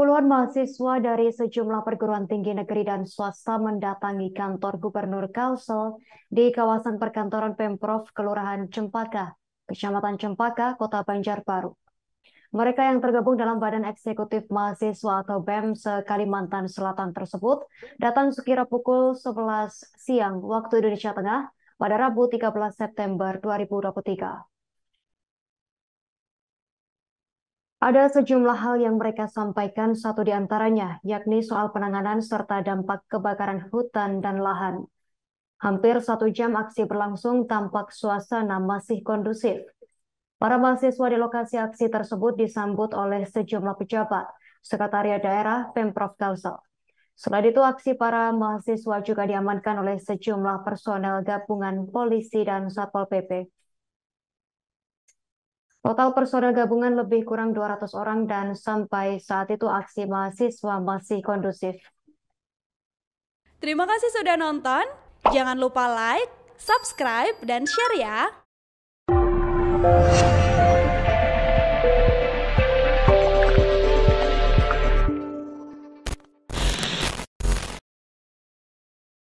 Puluhan mahasiswa dari sejumlah perguruan tinggi negeri dan swasta mendatangi kantor Gubernur Kalsel di kawasan perkantoran Pemprov, Kelurahan Cempaka, Kecamatan Cempaka, Kota Banjarbaru. Mereka yang tergabung dalam Badan Eksekutif Mahasiswa atau BEM se-Kalimantan Selatan tersebut datang sekira pukul 11 siang waktu Indonesia Tengah pada Rabu 13 September 2023. Ada sejumlah hal yang mereka sampaikan, satu di antaranya yakni soal penanganan serta dampak kebakaran hutan dan lahan. Hampir satu jam aksi berlangsung tampak suasana masih kondusif. Para mahasiswa di lokasi aksi tersebut disambut oleh sejumlah pejabat, Sekretariat Daerah Pemprov Kalsel. Selain itu, aksi para mahasiswa juga diamankan oleh sejumlah personel gabungan polisi dan Satpol PP. Total personel gabungan lebih kurang 200 orang dan sampai saat itu aksi mahasiswa masih kondusif. Terima kasih sudah nonton. Jangan lupa like, subscribe, dan share ya.